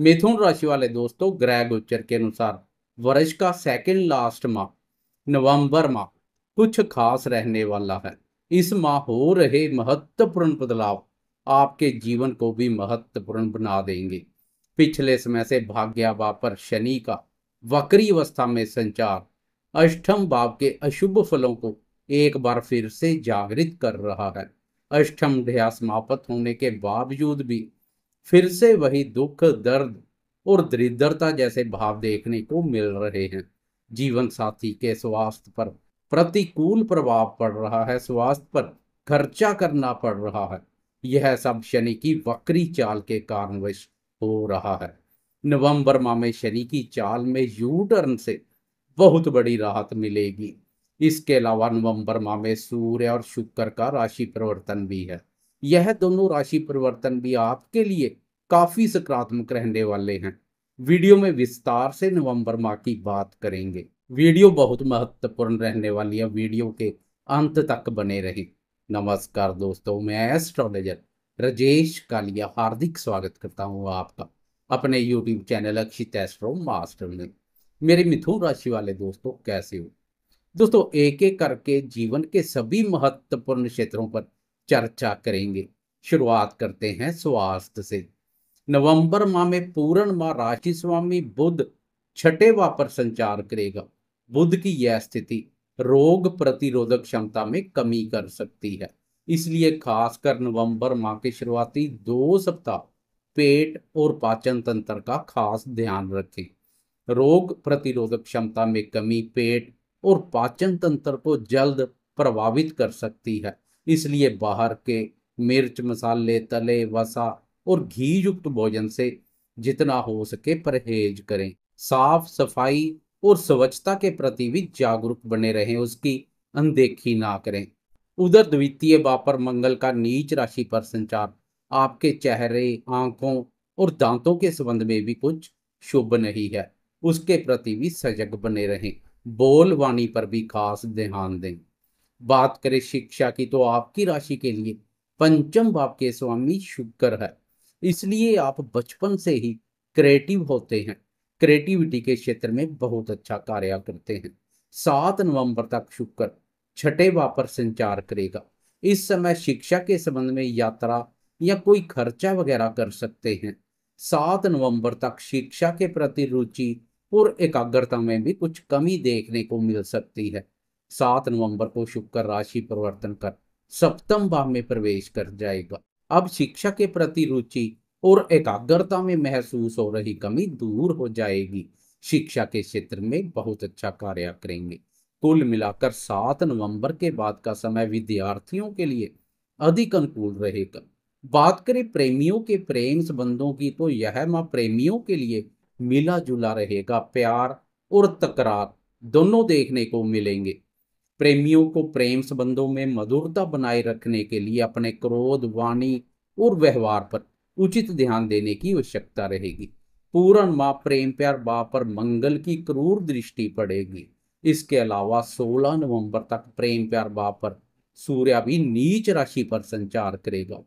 मिथुन राशि वाले दोस्तों ग्रह गोचर के अनुसार वर्ष का सेकंड लास्ट माह नवंबर माह कुछ खास रहने वाला है इस माह हो रहे महत्वपूर्ण बदलाव आपके जीवन को भी महत्वपूर्ण बना देंगे पिछले समय से भाग्यावा पर शनि का वक्री अवस्था में संचार अष्टम भाव के अशुभ फलों को एक बार फिर से जागृत कर रहा है अष्टम ढया समाप्त होने के बावजूद भी फिर से वही दुख दर्द और दरिद्रता जैसे भाव देखने को मिल रहे हैं जीवन साथी के स्वास्थ्य पर प्रतिकूल प्रभाव पड़ रहा है स्वास्थ्य पर खर्चा करना पड़ रहा है यह सब शनि की वक्री चाल के कारणवश हो रहा है नवंबर माह में शनि की चाल में यू टर्न से बहुत बड़ी राहत मिलेगी इसके अलावा नवंबर माह में सूर्य और शुक्र का राशि परिवर्तन भी है यह दोनों राशि परिवर्तन भी आपके लिए काफी सकारात्मक रहने वाले हैं वीडियो में विस्तार से नवंबर माह की बात करेंगे वीडियो बहुत महत्वपूर्ण रहने वाली है वीडियो के अंत तक बने रहे नमस्कार दोस्तों मैं एस्ट्रोलॉजर राजेश कालिया हार्दिक स्वागत करता हूँ आपका अपने YouTube channel Akshit astro master में मेरे मिथुन राशि वाले दोस्तों कैसे हो दोस्तों एक एक करके जीवन के सभी महत्वपूर्ण क्षेत्रों पर चर्चा करेंगे शुरुआत करते हैं स्वास्थ्य से नवंबर माह में पूर्ण माह राशि स्वामी बुद्ध छठे वाह पर संचार करेगा बुद्ध की यह स्थिति रोग प्रतिरोधक क्षमता में कमी कर सकती है इसलिए खासकर नवंबर माह के शुरुआती दो सप्ताह पेट और पाचन तंत्र का खास ध्यान रखें रोग प्रतिरोधक क्षमता में कमी पेट और पाचन तंत्र को जल्द प्रभावित कर सकती है इसलिए बाहर के मिर्च मसाले तले वसा और घी युक्त भोजन से जितना हो सके परहेज करें साफ सफाई और स्वच्छता के प्रति भी जागरूक बने रहें उसकी अनदेखी ना करें उधर द्वितीय बापर मंगल का नीच राशि पर संचार आपके चेहरे आंखों और दांतों के संबंध में भी कुछ शुभ नहीं है उसके प्रति भी सजग बने रहें बोल वाणी पर भी खास ध्यान दें बात करें शिक्षा की तो आपकी राशि के लिए पंचम भाव के स्वामी शुक्र है इसलिए आप बचपन से ही क्रिएटिव होते हैं क्रिएटिविटी के क्षेत्र में बहुत अच्छा कार्य करते हैं सात नवंबर तक शुक्र छठे भाव पर संचार करेगा इस समय शिक्षा के संबंध में यात्रा या कोई खर्चा वगैरह कर सकते हैं सात नवंबर तक शिक्षा के प्रति रुचि और एकाग्रता में भी कुछ कमी देखने को मिल सकती है सात नवंबर को शुक्र राशि परिवर्तन कर सप्तम भाव में प्रवेश कर जाएगा अब शिक्षा के प्रति रुचि और एकाग्रता में महसूस हो रही कमी दूर हो जाएगी शिक्षा के क्षेत्र में बहुत अच्छा कार्य करेंगे कुल मिलाकर सात नवंबर के बाद का समय विद्यार्थियों के लिए अधिक अनुकूल रहेगा बात करें प्रेमियों के प्रेम संबंधों की तो यह माह प्रेमियों के लिए मिला जुला रहेगा प्यार और तकरार दोनों देखने को मिलेंगे प्रेमियों को प्रेम संबंधों में मधुरता बनाए रखने के लिए अपने क्रोध वाणी और व्यवहार पर उचित ध्यान देने की आवश्यकता रहेगी पूर्ण माँ प्रेम प्यार बा पर मंगल की क्रूर दृष्टि पड़ेगी इसके अलावा 16 नवंबर तक प्रेम प्यार बा पर सूर्य भी नीच राशि पर संचार करेगा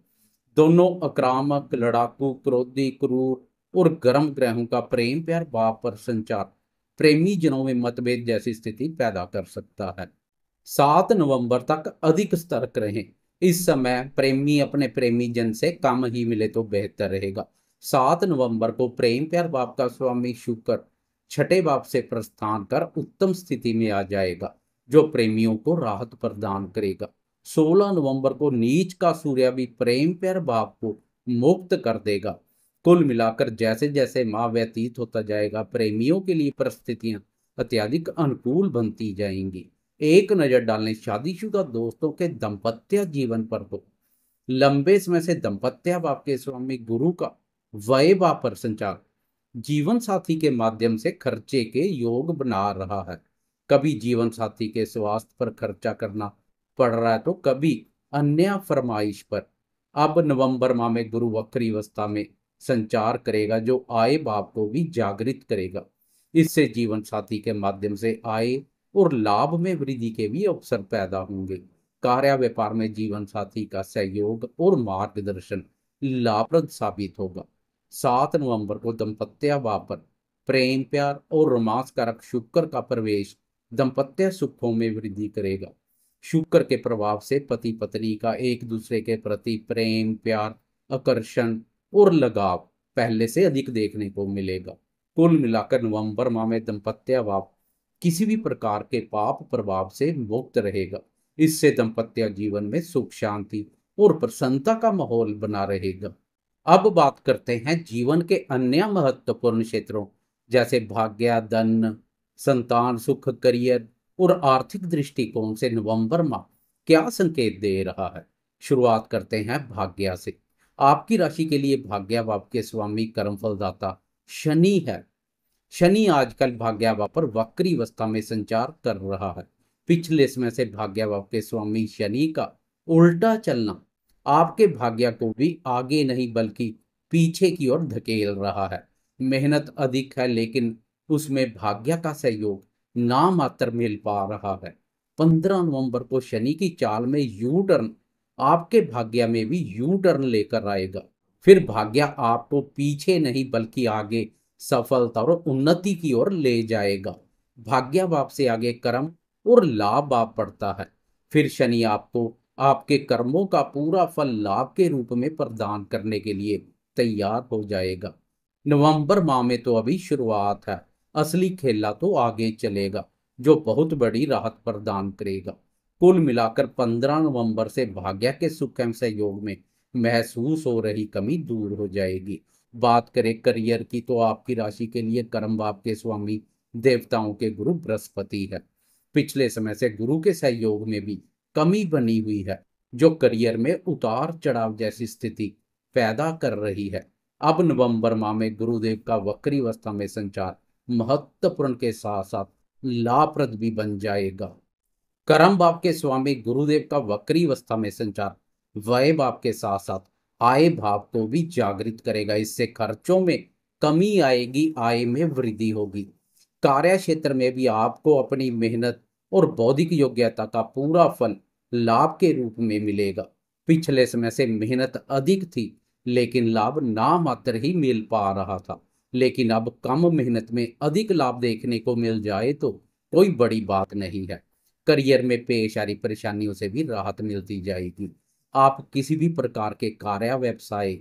दोनों आक्रामक लड़ाकू क्रोधी क्रूर और गर्म ग्रहों का प्रेम प्यार बा पर संचार प्रेमी जनों में मतभेद जैसी स्थिति पैदा कर सकता है सात नवंबर तक अधिक सतर्क रहें इस समय प्रेमी अपने प्रेमी जन से कम ही मिले तो बेहतर रहेगा सात नवंबर को प्रेम प्यार बाप का स्वामी शुक्र छठे बाप से प्रस्थान कर उत्तम स्थिति में आ जाएगा जो प्रेमियों को राहत प्रदान करेगा 16 नवंबर को नीच का सूर्य भी प्रेम प्यार बाप को मुक्त कर देगा कुल मिलाकर जैसे जैसे माह व्यतीत होता जाएगा प्रेमियों के लिए परिस्थितियां अत्याधिक अनुकूल बनती जाएंगी एक नजर डालें शादीशुदा दोस्तों के दंपत्य जीवन पर तो लंबे समय से दंपत्य बाप के स्वामी गुरु का बाप पर संचार जीवन साथी के माध्यम से खर्चे के योग बना रहा है कभी जीवन साथी के स्वास्थ्य पर खर्चा करना पड़ रहा है तो कभी अन्य फरमाइश पर अब नवंबर माह में गुरु वक्री अवस्था में संचार करेगा जो आए बाप को भी जागृत करेगा इससे जीवन साथी के माध्यम से आए और लाभ में वृद्धि के भी अवसर पैदा होंगे कार्य व्यापार में जीवन साथी का सहयोग और मार्गदर्शन लाभप्रद साबित होगा सात नवंबर को दंपत्या वापर प्रेम प्यार और रोमांस कारक शुक्र का प्रवेश दंपत्य सुखों में वृद्धि करेगा शुक्र के प्रभाव से पति पत्नी का एक दूसरे के प्रति प्रेम प्यार आकर्षण और लगाव पहले से अधिक देखने को मिलेगा कुल मिलाकर नवंबर माह में दंपत्या वाप किसी भी प्रकार के पाप प्रभाव से मुक्त रहेगा इससे दंपत्य जीवन में सुख शांति और प्रसन्नता का माहौल बना रहेगा अब बात करते हैं जीवन के अन्य महत्वपूर्ण क्षेत्रों जैसे भाग्य धन संतान सुख करियर और आर्थिक दृष्टिकोण से नवंबर माह क्या संकेत दे रहा है शुरुआत करते हैं भाग्य से आपकी राशि के लिए भाग्य आपके स्वामी कर्म फलदाता शनि है शनि आजकल भाग्यावा पर वक्री अवस्था में संचार कर रहा है पिछले समय से भाग्यावा के स्वामी शनि का उल्टा चलना आपके भाग्य को भी आगे नहीं बल्कि पीछे की ओर धकेल रहा है मेहनत अधिक है लेकिन उसमें भाग्य का सहयोग मात्र मिल पा रहा है पंद्रह नवंबर को शनि की चाल में यू टर्न आपके भाग्य में भी यू टर्न लेकर आएगा फिर भाग्य आपको पीछे नहीं बल्कि आगे सफलता और उन्नति की ओर ले जाएगा भाग्य बाप से आगे कर्म और लाभ आप पड़ता है फिर शनि आपको आपके कर्मों का पूरा फल लाभ के रूप में प्रदान करने के लिए तैयार हो जाएगा नवंबर माह में तो अभी शुरुआत है असली खेला तो आगे चलेगा जो बहुत बड़ी राहत प्रदान करेगा कुल मिलाकर 15 नवंबर से भाग्य के सुख एवं सहयोग में महसूस हो रही कमी दूर हो जाएगी बात करें करियर की तो आपकी राशि के लिए कर्म बाप के स्वामी देवताओं के गुरु बृहस्पति है पिछले समय से गुरु के सहयोग में भी कमी बनी हुई है जो करियर में उतार चढ़ाव जैसी स्थिति पैदा कर रही है अब नवंबर माह में गुरुदेव का वक्री अवस्था में संचार महत्वपूर्ण के साथ साथ लाभप्रद भी बन जाएगा कर्म बाप के स्वामी गुरुदेव का वक्री अवस्था में संचार वय बाप के साथ साथ आय भाव को तो भी जागृत करेगा इससे खर्चों में कमी आएगी आय में वृद्धि होगी कार्य क्षेत्र में भी आपको अपनी मेहनत और बौद्धिक योग्यता का पूरा फल लाभ के रूप में मिलेगा पिछले समय से मेहनत अधिक थी लेकिन लाभ ना मात्र ही मिल पा रहा था लेकिन अब कम मेहनत में अधिक लाभ देखने को मिल जाए तो कोई बड़ी बात नहीं है करियर में पेश आ रही परेशानियों से भी राहत मिलती जाएगी आप किसी भी प्रकार के कार्य व्यवसाय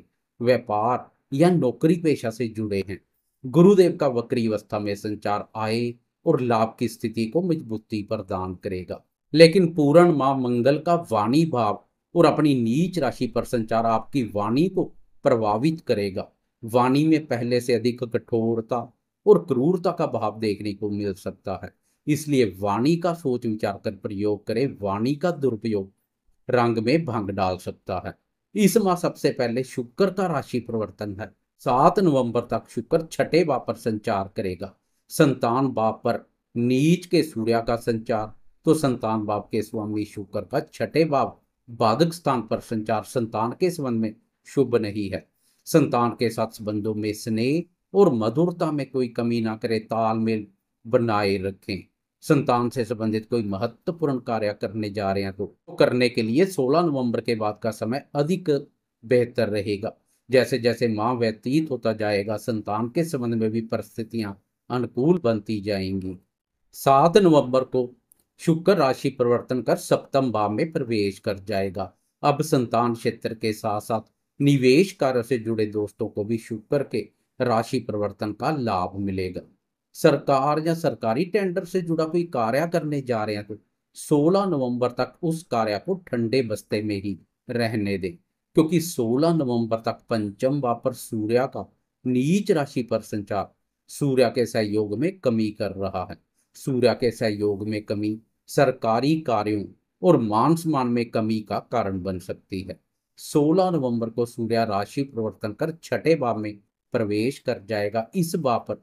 व्यापार या नौकरी पेशा से जुड़े हैं गुरुदेव का वक्री अवस्था में संचार आए और लाभ की स्थिति को मजबूती प्रदान करेगा लेकिन पूर्ण माँ मंगल का वाणी भाव और अपनी नीच राशि पर संचार आपकी वाणी को प्रभावित करेगा वाणी में पहले से अधिक कठोरता और क्रूरता का भाव देखने को मिल सकता है इसलिए वाणी का सोच विचार कर प्रयोग करें वाणी का दुरुपयोग रंग में भंग डाल सकता है इस माह सबसे पहले शुक्र का राशि परिवर्तन है सात नवंबर तक शुक्र छठे भाव पर संचार करेगा संतान भाव पर नीच के सूर्य का संचार तो संतान भाव के स्वामी शुक्र का छठे भाव बाधक स्थान पर संचार संतान के संबंध में शुभ नहीं है संतान के साथ संबंधों में स्नेह और मधुरता में कोई कमी ना करे तालमेल बनाए रखें संतान से संबंधित कोई महत्वपूर्ण कार्य करने जा रहे हैं तो करने के लिए 16 नवंबर के बाद का समय अधिक बेहतर रहेगा जैसे जैसे माह व्यतीत होता जाएगा संतान के संबंध में भी परिस्थितियां अनुकूल बनती जाएंगी सात नवंबर को शुक्र राशि परिवर्तन कर सप्तम भाव में प्रवेश कर जाएगा अब संतान क्षेत्र के साथ साथ निवेश कार्य से जुड़े दोस्तों को भी शुक्र के राशि परिवर्तन का लाभ मिलेगा सरकार या सरकारी टेंडर से जुड़ा कोई कार्य करने जा रहे हैं तो 16 नवंबर तक उस कार्य को ठंडे बस्ते में ही रहने दे क्योंकि 16 नवंबर तक पंचम वापर सूर्य का नीच राशि पर संचार सूर्य के सहयोग में कमी कर रहा है सूर्य के सहयोग में कमी सरकारी कार्यों और मान सम्मान में कमी का कारण बन सकती है 16 नवंबर को सूर्य राशि परिवर्तन कर छठे भाव में प्रवेश कर जाएगा इस भाव पर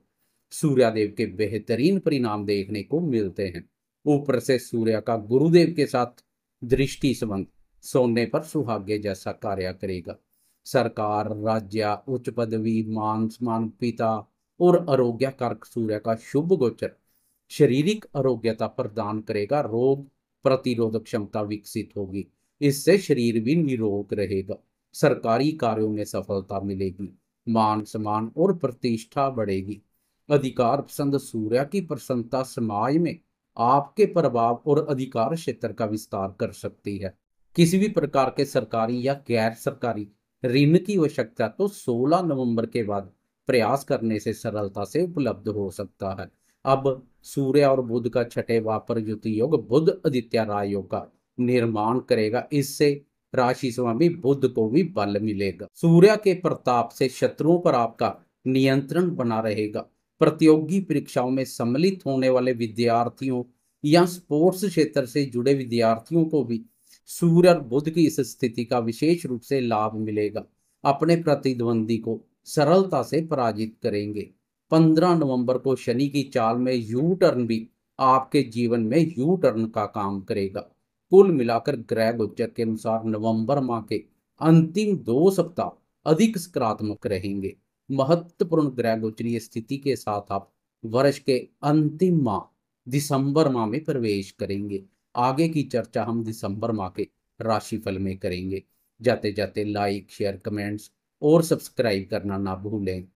सूर्यादेव के बेहतरीन परिणाम देखने को मिलते हैं ऊपर से सूर्य का गुरुदेव के साथ दृष्टि संबंध सोने पर सुहाग्य जैसा कार्य करेगा सरकार राज्य उच्च पदवी मान सम्मान पिता और आरोग्य कारक सूर्य का शुभ गोचर शारीरिक आरोग्यता प्रदान करेगा रोग प्रतिरोधक क्षमता विकसित होगी इससे शरीर भी निरोग रहेगा सरकारी कार्यों में सफलता मिलेगी मान सम्मान और प्रतिष्ठा बढ़ेगी अधिकार पसंद सूर्य की प्रसन्नता समाज में आपके प्रभाव और अधिकार क्षेत्र का विस्तार कर सकती है किसी भी प्रकार के सरकारी या गैर सरकारी ऋण की आवश्यकता तो 16 नवंबर के बाद प्रयास करने से सरलता से उपलब्ध हो सकता है अब सूर्य और बुध का छठे वापर युद्ध योग बुद्ध आदित्य राय योग का निर्माण करेगा इससे राशि स्वामी बुद्ध को भी बल मिलेगा सूर्य के प्रताप से शत्रुओं पर आपका नियंत्रण बना रहेगा प्रतियोगी परीक्षाओं में सम्मिलित होने वाले विद्यार्थियों या स्पोर्ट्स क्षेत्र से जुड़े विद्यार्थियों को भी सूर्य और बुद्ध की इस स्थिति का विशेष रूप से लाभ मिलेगा अपने प्रतिद्वंदी को सरलता से पराजित करेंगे 15 नवंबर को शनि की चाल में यू टर्न भी आपके जीवन में यू टर्न का काम करेगा कुल मिलाकर ग्रह गोचर के अनुसार नवंबर माह के अंतिम दो सप्ताह अधिक सकारात्मक रहेंगे महत्वपूर्ण ग्रह गोचरीय स्थिति के साथ आप वर्ष के अंतिम माह दिसंबर माह में प्रवेश करेंगे आगे की चर्चा हम दिसंबर माह के राशिफल में करेंगे जाते जाते लाइक शेयर कमेंट्स और सब्सक्राइब करना ना भूलें